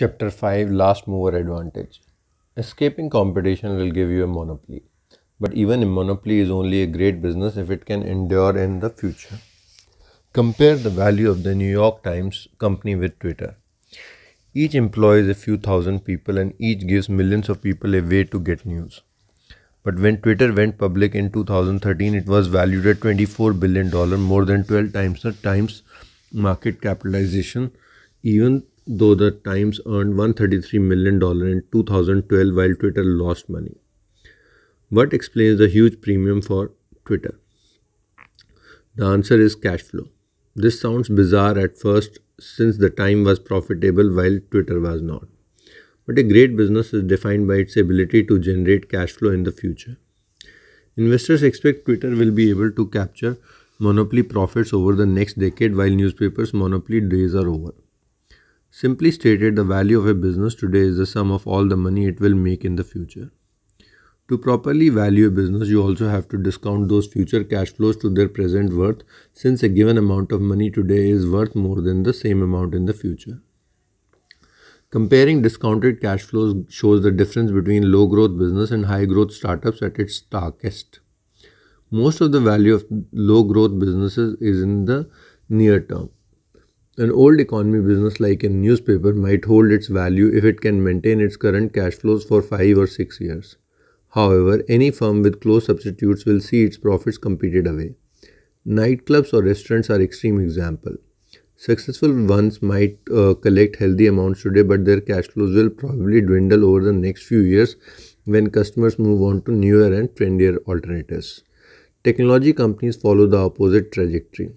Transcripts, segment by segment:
Chapter 5 Last Mover Advantage Escaping competition will give you a monopoly. But even a monopoly is only a great business if it can endure in the future. Compare the value of the New York Times company with Twitter. Each employs a few thousand people and each gives millions of people a way to get news. But when Twitter went public in 2013, it was valued at $24 billion, more than 12 times the Times market capitalization, even though the Times earned $133 million in 2012 while Twitter lost money. What explains the huge premium for Twitter? The answer is cash flow. This sounds bizarre at first since the time was profitable while Twitter was not. But a great business is defined by its ability to generate cash flow in the future. Investors expect Twitter will be able to capture monopoly profits over the next decade while newspapers' monopoly days are over. Simply stated, the value of a business today is the sum of all the money it will make in the future. To properly value a business, you also have to discount those future cash flows to their present worth since a given amount of money today is worth more than the same amount in the future. Comparing discounted cash flows shows the difference between low growth business and high growth startups at its darkest. Most of the value of low growth businesses is in the near term. An old economy business like a newspaper might hold its value if it can maintain its current cash flows for 5 or 6 years. However, any firm with close substitutes will see its profits competed away. Nightclubs or restaurants are extreme example. Successful ones might uh, collect healthy amounts today but their cash flows will probably dwindle over the next few years when customers move on to newer and trendier alternatives. Technology companies follow the opposite trajectory.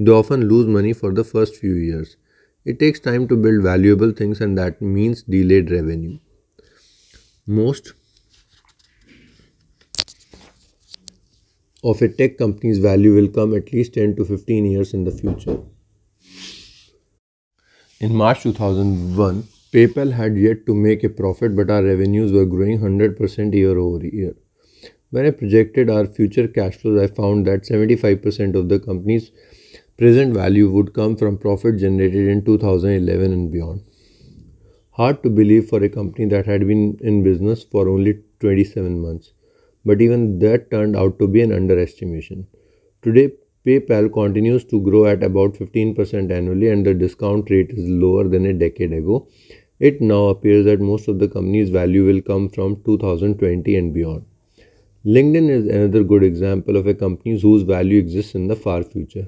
They often lose money for the first few years. It takes time to build valuable things, and that means delayed revenue. Most of a tech company's value will come at least 10 to 15 years in the future. In March 2001, PayPal had yet to make a profit, but our revenues were growing 100% year over year. When I projected our future cash flows, I found that 75% of the company's Present value would come from profit generated in 2011 and beyond. Hard to believe for a company that had been in business for only 27 months, but even that turned out to be an underestimation. Today, PayPal continues to grow at about 15% annually, and the discount rate is lower than a decade ago. It now appears that most of the company's value will come from 2020 and beyond. LinkedIn is another good example of a company whose value exists in the far future.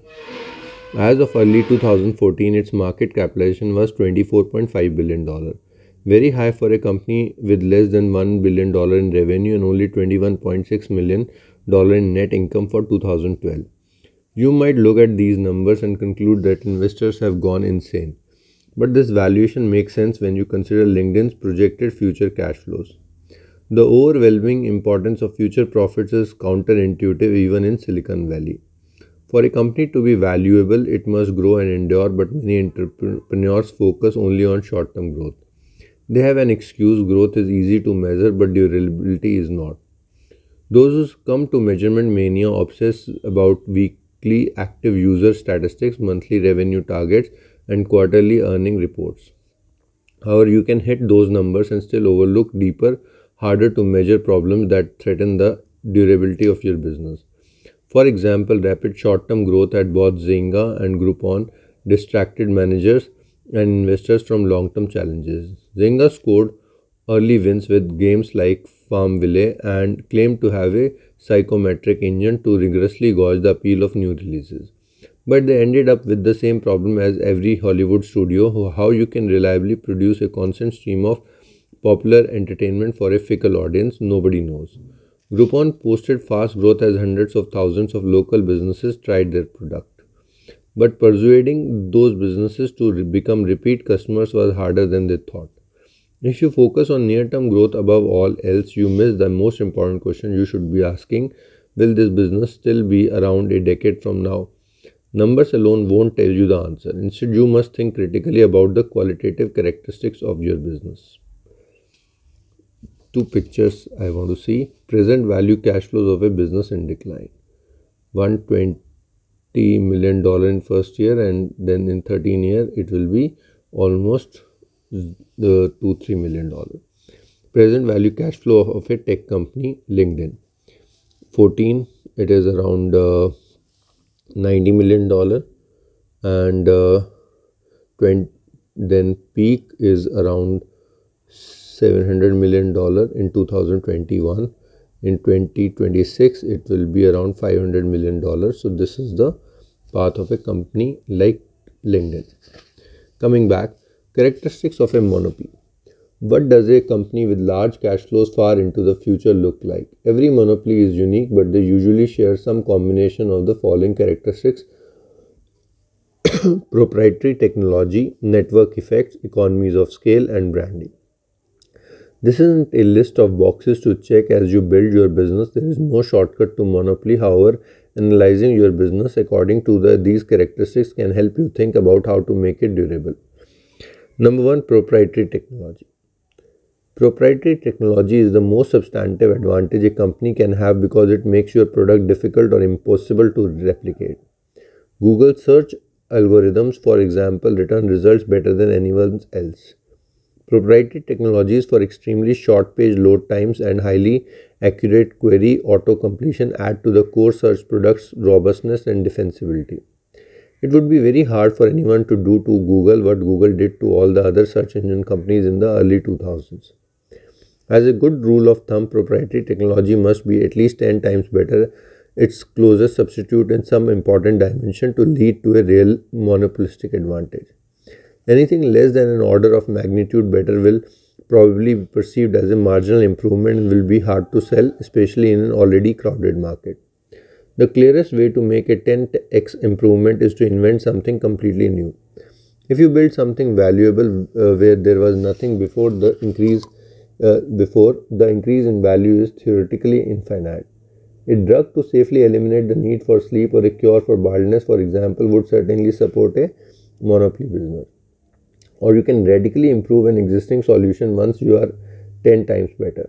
As of early 2014, its market capitalization was $24.5 billion, very high for a company with less than $1 billion in revenue and only $21.6 million in net income for 2012. You might look at these numbers and conclude that investors have gone insane. But this valuation makes sense when you consider LinkedIn's projected future cash flows. The overwhelming importance of future profits is counterintuitive even in Silicon Valley. For a company to be valuable, it must grow and endure, but many entrepreneurs focus only on short term growth. They have an excuse growth is easy to measure, but durability is not. Those who come to measurement mania obsess about weekly active user statistics, monthly revenue targets, and quarterly earning reports. However, you can hit those numbers and still overlook deeper, harder to measure problems that threaten the durability of your business. For example, rapid short-term growth at both Zynga and Groupon distracted managers and investors from long-term challenges. Zynga scored early wins with games like Farmville and claimed to have a psychometric engine to rigorously gauge the appeal of new releases. But they ended up with the same problem as every Hollywood studio how you can reliably produce a constant stream of popular entertainment for a fickle audience, nobody knows. Groupon posted fast growth as hundreds of thousands of local businesses tried their product. But persuading those businesses to re- become repeat customers was harder than they thought. If you focus on near term growth above all else, you miss the most important question you should be asking Will this business still be around a decade from now? Numbers alone won't tell you the answer. Instead, you must think critically about the qualitative characteristics of your business two pictures I want to see. Present value cash flows of a business in decline. 120 million dollar in first year and then in 13 year it will be almost the 2 3 million dollar. Present value cash flow of a tech company LinkedIn. 14 it is around uh, 90 million dollar and uh, 20 then peak is around 700 million dollar in 2021 in 2026 it will be around 500 million dollars so this is the path of a company like linkedin coming back characteristics of a monopoly what does a company with large cash flows far into the future look like every monopoly is unique but they usually share some combination of the following characteristics proprietary technology network effects economies of scale and branding this isn't a list of boxes to check as you build your business. There is no shortcut to monopoly. However, analyzing your business according to the, these characteristics can help you think about how to make it durable. Number one, proprietary technology. Proprietary technology is the most substantive advantage a company can have because it makes your product difficult or impossible to replicate. Google search algorithms, for example, return results better than anyone else. Proprietary technologies for extremely short page load times and highly accurate query auto completion add to the core search product's robustness and defensibility. It would be very hard for anyone to do to Google what Google did to all the other search engine companies in the early 2000s. As a good rule of thumb, proprietary technology must be at least 10 times better its closest substitute in some important dimension to lead to a real monopolistic advantage. Anything less than an order of magnitude better will probably be perceived as a marginal improvement and will be hard to sell, especially in an already crowded market. The clearest way to make a 10x improvement is to invent something completely new. If you build something valuable uh, where there was nothing before the increase uh, before, the increase in value is theoretically infinite. A drug to safely eliminate the need for sleep or a cure for baldness, for example, would certainly support a monopoly business or you can radically improve an existing solution once you are 10 times better.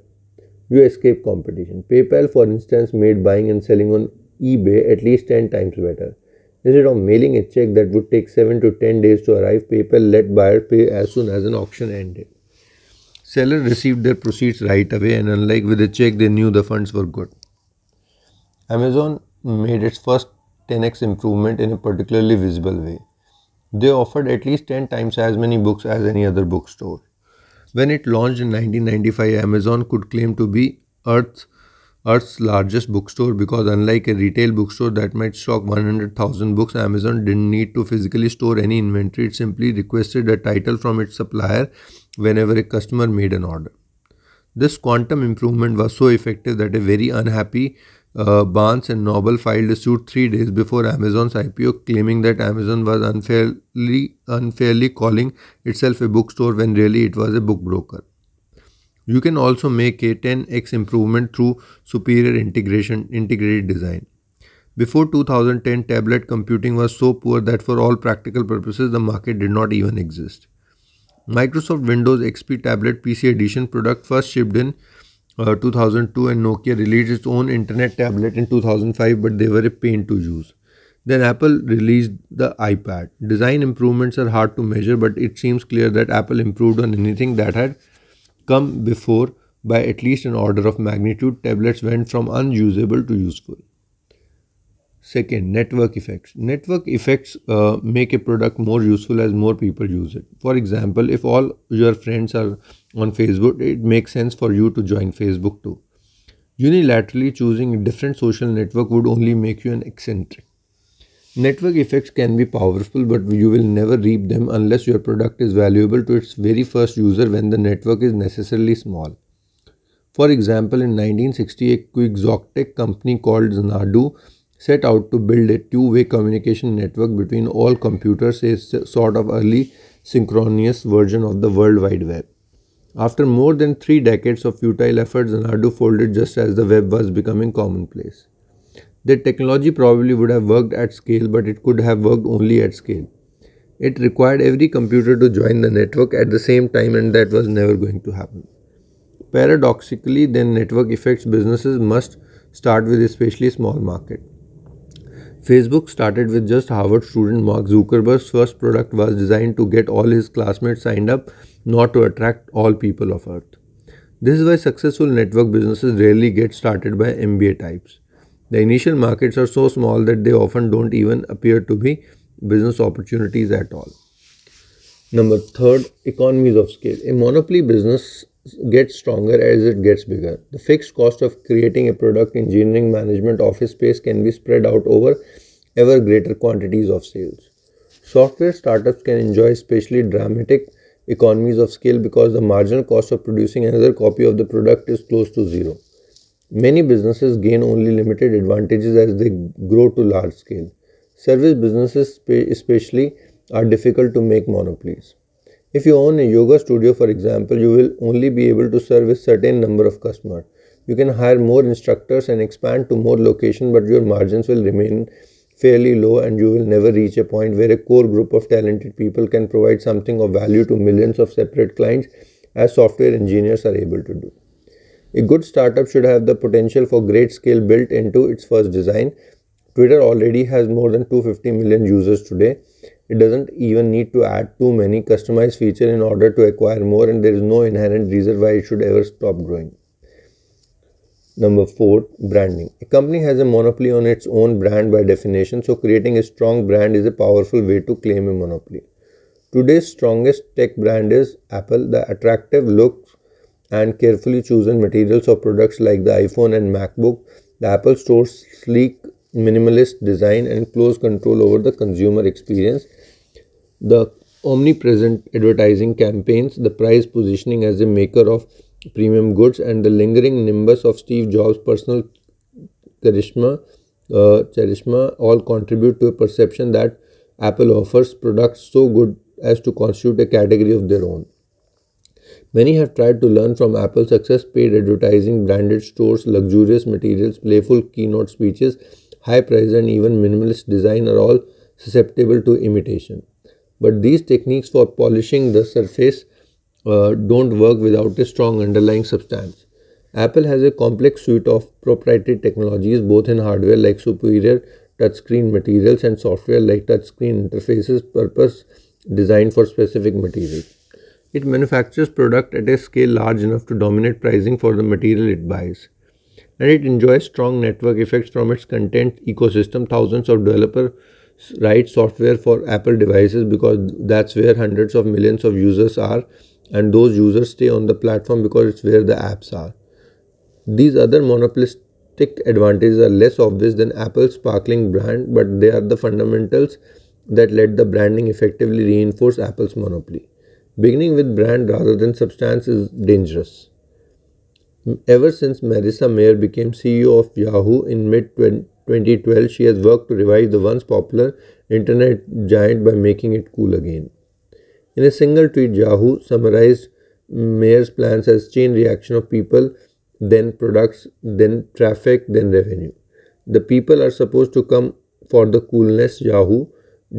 You escape competition. PayPal, for instance, made buying and selling on eBay at least 10 times better. Instead of mailing a check that would take 7 to 10 days to arrive, PayPal let buyers pay as soon as an auction ended. Sellers received their proceeds right away, and unlike with a check, they knew the funds were good. Amazon made its first 10x improvement in a particularly visible way. They offered at least 10 times as many books as any other bookstore. When it launched in 1995, Amazon could claim to be Earth's, Earth's largest bookstore because, unlike a retail bookstore that might stock 100,000 books, Amazon didn't need to physically store any inventory. It simply requested a title from its supplier whenever a customer made an order. This quantum improvement was so effective that a very unhappy uh, Barnes and Noble filed a suit three days before Amazon's IPO, claiming that Amazon was unfairly unfairly calling itself a bookstore when really it was a book broker. You can also make a 10x improvement through superior integration integrated design. Before 2010, tablet computing was so poor that for all practical purposes the market did not even exist. Microsoft Windows XP Tablet PC Edition product first shipped in uh, 2002 and Nokia released its own internet tablet in 2005, but they were a pain to use. Then Apple released the iPad. Design improvements are hard to measure, but it seems clear that Apple improved on anything that had come before by at least an order of magnitude. Tablets went from unusable to useful. Second, network effects. Network effects uh, make a product more useful as more people use it. For example, if all your friends are on Facebook, it makes sense for you to join Facebook too. Unilaterally choosing a different social network would only make you an eccentric. Network effects can be powerful, but you will never reap them unless your product is valuable to its very first user when the network is necessarily small. For example, in 1960, a Quixotic company called Xanadu set out to build a two-way communication network between all computers, a sort of early synchronous version of the World Wide Web. After more than three decades of futile efforts, Zanadu folded just as the web was becoming commonplace. The technology probably would have worked at scale, but it could have worked only at scale. It required every computer to join the network at the same time, and that was never going to happen. Paradoxically, then network effects businesses must start with a especially small market. Facebook started with just Harvard student Mark Zuckerberg's first product was designed to get all his classmates signed up, not to attract all people of Earth. This is why successful network businesses rarely get started by MBA types. The initial markets are so small that they often don't even appear to be business opportunities at all. Number third, economies of scale. A monopoly business gets stronger as it gets bigger. The fixed cost of creating a product engineering management office space can be spread out over ever greater quantities of sales. Software startups can enjoy especially dramatic economies of scale because the marginal cost of producing another copy of the product is close to zero. Many businesses gain only limited advantages as they grow to large scale. Service businesses, especially, are difficult to make monopolies. If you own a yoga studio, for example, you will only be able to service certain number of customers. You can hire more instructors and expand to more locations, but your margins will remain fairly low and you will never reach a point where a core group of talented people can provide something of value to millions of separate clients as software engineers are able to do. A good startup should have the potential for great scale built into its first design. Twitter already has more than 250 million users today it doesn't even need to add too many customized features in order to acquire more and there is no inherent reason why it should ever stop growing number 4 branding a company has a monopoly on its own brand by definition so creating a strong brand is a powerful way to claim a monopoly today's strongest tech brand is apple the attractive looks and carefully chosen materials of products like the iphone and macbook the apple store's sleek minimalist design and close control over the consumer experience the omnipresent advertising campaigns, the price positioning as a maker of premium goods, and the lingering nimbus of Steve Jobs' personal charisma, uh, charisma all contribute to a perception that Apple offers products so good as to constitute a category of their own. Many have tried to learn from Apple's success paid advertising, branded stores, luxurious materials, playful keynote speeches, high price, and even minimalist design are all susceptible to imitation. But these techniques for polishing the surface uh, don't work without a strong underlying substance. Apple has a complex suite of proprietary technologies both in hardware like superior touchscreen materials and software like touchscreen interfaces purpose designed for specific materials. It manufactures product at a scale large enough to dominate pricing for the material it buys. And it enjoys strong network effects from its content ecosystem. Thousands of developer write software for Apple devices because that's where hundreds of millions of users are and those users stay on the platform because it's where the apps are. These other monopolistic advantages are less obvious than Apple's sparkling brand, but they are the fundamentals that let the branding effectively reinforce Apple's monopoly. Beginning with brand rather than substance is dangerous. Ever since Marissa Mayer became CEO of Yahoo in mid 2012, she has worked to revive the once popular internet giant by making it cool again. In a single tweet, Yahoo summarized Mayer's plans as chain reaction of people, then products, then traffic, then revenue. The people are supposed to come for the coolness Yahoo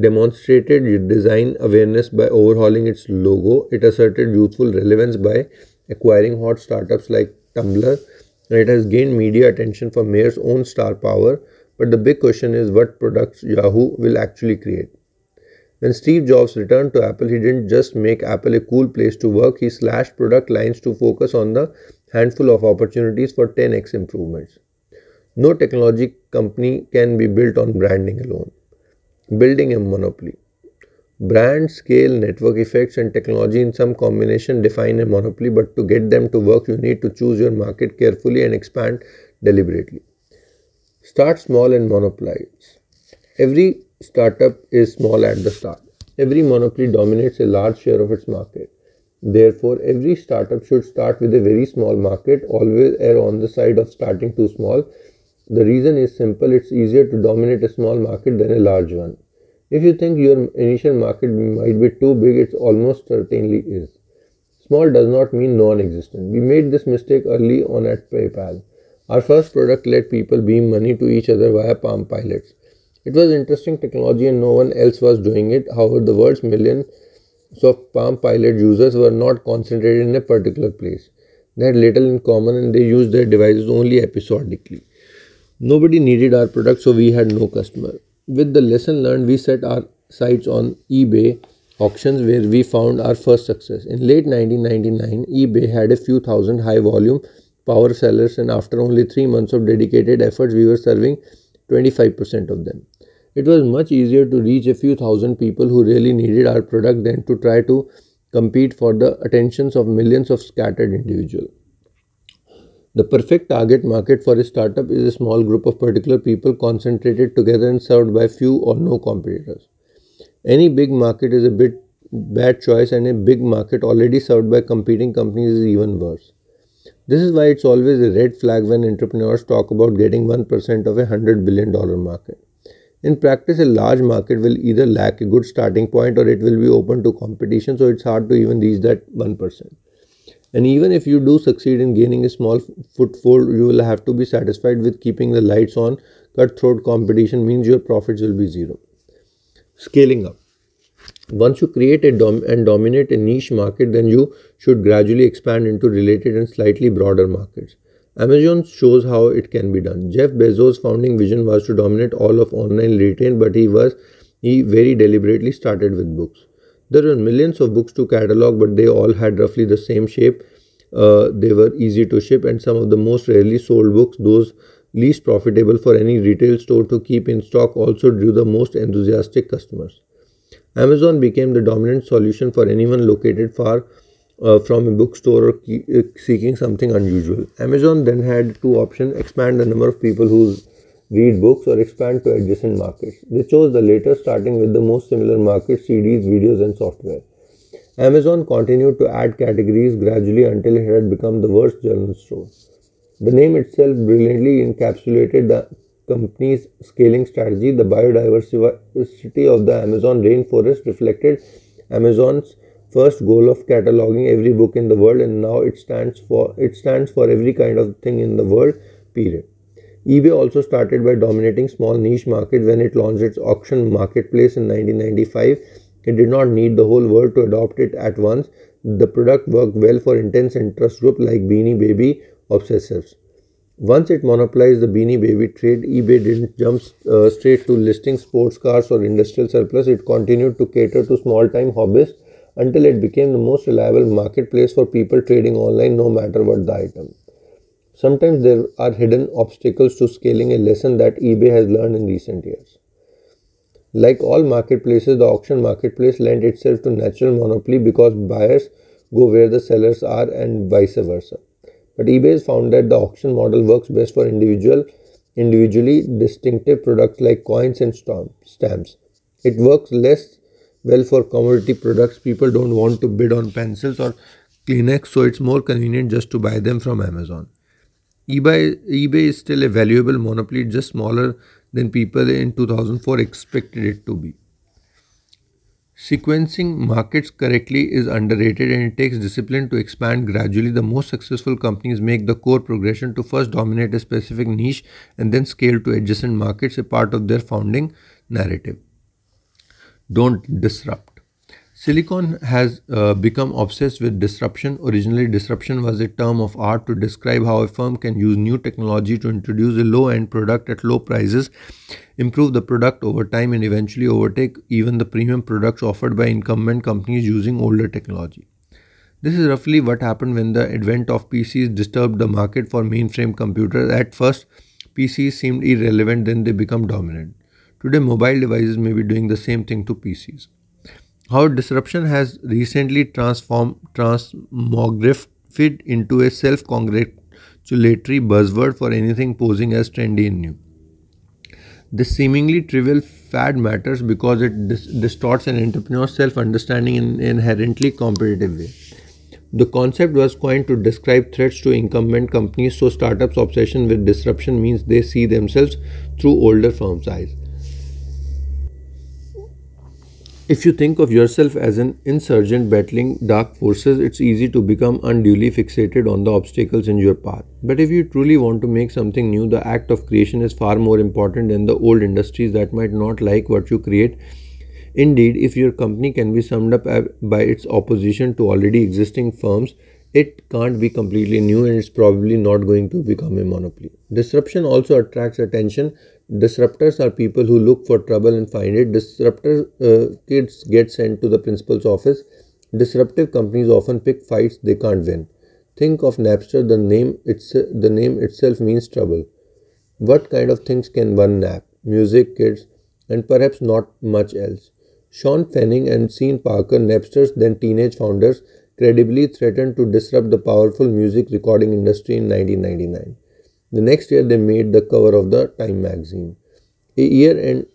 demonstrated design awareness by overhauling its logo. It asserted youthful relevance by acquiring hot startups like Tumblr, it has gained media attention for Mayer's own star power but the big question is what products Yahoo will actually create. When Steve Jobs returned to Apple, he didn't just make Apple a cool place to work, he slashed product lines to focus on the handful of opportunities for 10x improvements. No technology company can be built on branding alone. Building a monopoly. Brand, scale, network effects, and technology in some combination define a monopoly, but to get them to work, you need to choose your market carefully and expand deliberately. Start small and monopolize. Every startup is small at the start. Every monopoly dominates a large share of its market. Therefore, every startup should start with a very small market, always err on the side of starting too small. The reason is simple it's easier to dominate a small market than a large one. If you think your initial market might be too big, it almost certainly is. Small does not mean non existent. We made this mistake early on at PayPal. Our first product let people beam money to each other via Palm Pilots. It was interesting technology and no one else was doing it. However, the world's millions of Palm Pilot users were not concentrated in a particular place. They had little in common and they used their devices only episodically. Nobody needed our product, so we had no customer. With the lesson learned, we set our sights on eBay auctions where we found our first success. In late 1999, eBay had a few thousand high volume power sellers, and after only three months of dedicated efforts, we were serving 25% of them. It was much easier to reach a few thousand people who really needed our product than to try to compete for the attentions of millions of scattered individuals. The perfect target market for a startup is a small group of particular people concentrated together and served by few or no competitors. Any big market is a bit bad choice and a big market already served by competing companies is even worse. This is why it's always a red flag when entrepreneurs talk about getting 1% of a $100 billion market. In practice, a large market will either lack a good starting point or it will be open to competition, so it's hard to even reach that 1%. And even if you do succeed in gaining a small foothold, you will have to be satisfied with keeping the lights on. Cutthroat competition means your profits will be zero. Scaling up. Once you create a dom and dominate a niche market, then you should gradually expand into related and slightly broader markets. Amazon shows how it can be done. Jeff Bezos' founding vision was to dominate all of online retail, but he was he very deliberately started with books. There were millions of books to catalog, but they all had roughly the same shape. Uh, they were easy to ship, and some of the most rarely sold books, those least profitable for any retail store to keep in stock, also drew the most enthusiastic customers. Amazon became the dominant solution for anyone located far uh, from a bookstore or uh, seeking something unusual. Amazon then had two options expand the number of people who read books or expand to adjacent markets. They chose the latter, starting with the most similar markets CDs, videos, and software. Amazon continued to add categories gradually until it had become the worst journal store. The name itself brilliantly encapsulated the company's scaling strategy, the biodiversity of the Amazon rainforest reflected Amazon's first goal of cataloging every book in the world and now it stands for it stands for every kind of thing in the world period ebay also started by dominating small niche markets when it launched its auction marketplace in 1995 it did not need the whole world to adopt it at once the product worked well for intense interest groups like beanie baby obsessives once it monopolized the beanie baby trade, eBay didn't jump uh, straight to listing sports cars or industrial surplus. It continued to cater to small time hobbyists until it became the most reliable marketplace for people trading online, no matter what the item. Sometimes there are hidden obstacles to scaling, a lesson that eBay has learned in recent years. Like all marketplaces, the auction marketplace lent itself to natural monopoly because buyers go where the sellers are and vice versa. But eBay has found that the auction model works best for individual, individually distinctive products like coins and stamps. It works less well for commodity products. People don't want to bid on pencils or Kleenex, so it's more convenient just to buy them from Amazon. eBay, eBay is still a valuable monopoly, just smaller than people in 2004 expected it to be. Sequencing markets correctly is underrated and it takes discipline to expand gradually. The most successful companies make the core progression to first dominate a specific niche and then scale to adjacent markets, a part of their founding narrative. Don't disrupt. Silicon has uh, become obsessed with disruption. Originally, disruption was a term of art to describe how a firm can use new technology to introduce a low end product at low prices, improve the product over time, and eventually overtake even the premium products offered by incumbent companies using older technology. This is roughly what happened when the advent of PCs disturbed the market for mainframe computers. At first, PCs seemed irrelevant, then they become dominant. Today, mobile devices may be doing the same thing to PCs how disruption has recently transformed transmogrified into a self-congratulatory buzzword for anything posing as trendy and new. This seemingly trivial fad matters because it dis distorts an entrepreneur's self-understanding in an inherently competitive way. The concept was coined to describe threats to incumbent companies, so startups' obsession with disruption means they see themselves through older firms' eyes. If you think of yourself as an insurgent battling dark forces, it's easy to become unduly fixated on the obstacles in your path. But if you truly want to make something new, the act of creation is far more important than the old industries that might not like what you create. Indeed, if your company can be summed up by its opposition to already existing firms, it can't be completely new and it's probably not going to become a monopoly. Disruption also attracts attention. Disruptors are people who look for trouble and find it. Disruptor uh, kids get sent to the principal's office. Disruptive companies often pick fights they can't win. Think of Napster. The name it's the name itself means trouble. What kind of things can one nap? Music, kids, and perhaps not much else. Sean Fanning and Sean Parker, Napster's then teenage founders, credibly threatened to disrupt the powerful music recording industry in 1999. The next year, they made the cover of the Time magazine. A year and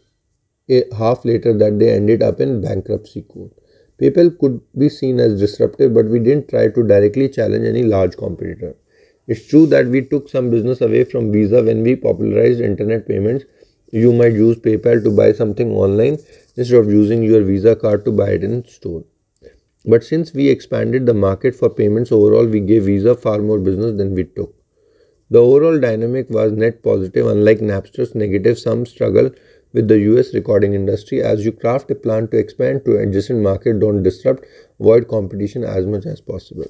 a half later, that they ended up in bankruptcy court. PayPal could be seen as disruptive, but we didn't try to directly challenge any large competitor. It's true that we took some business away from Visa when we popularized internet payments. You might use PayPal to buy something online instead of using your Visa card to buy it in store. But since we expanded the market for payments overall, we gave Visa far more business than we took. The overall dynamic was net positive, unlike Napster's negative sum struggle with the US recording industry. As you craft a plan to expand to adjacent market, don't disrupt, avoid competition as much as possible.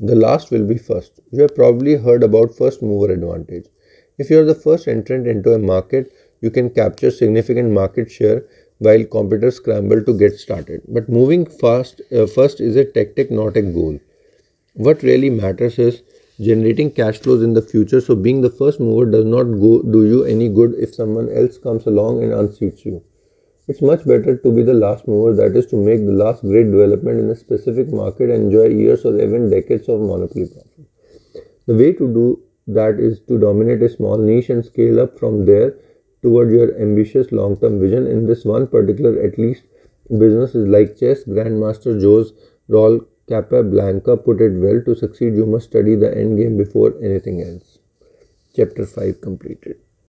The last will be first. You have probably heard about first mover advantage. If you are the first entrant into a market, you can capture significant market share while competitors scramble to get started. But moving fast uh, first is a tactic, not a goal. What really matters is generating cash flows in the future. So being the first mover does not go, do you any good if someone else comes along and unseats you. It's much better to be the last mover, that is to make the last great development in a specific market and enjoy years or even decades of monopoly profit. The way to do that is to dominate a small niche and scale up from there Towards your ambitious long term vision. In this one particular, at least, business is like chess. Grandmaster Joe's Raul Capablanca put it well to succeed, you must study the end game before anything else. Chapter 5 completed.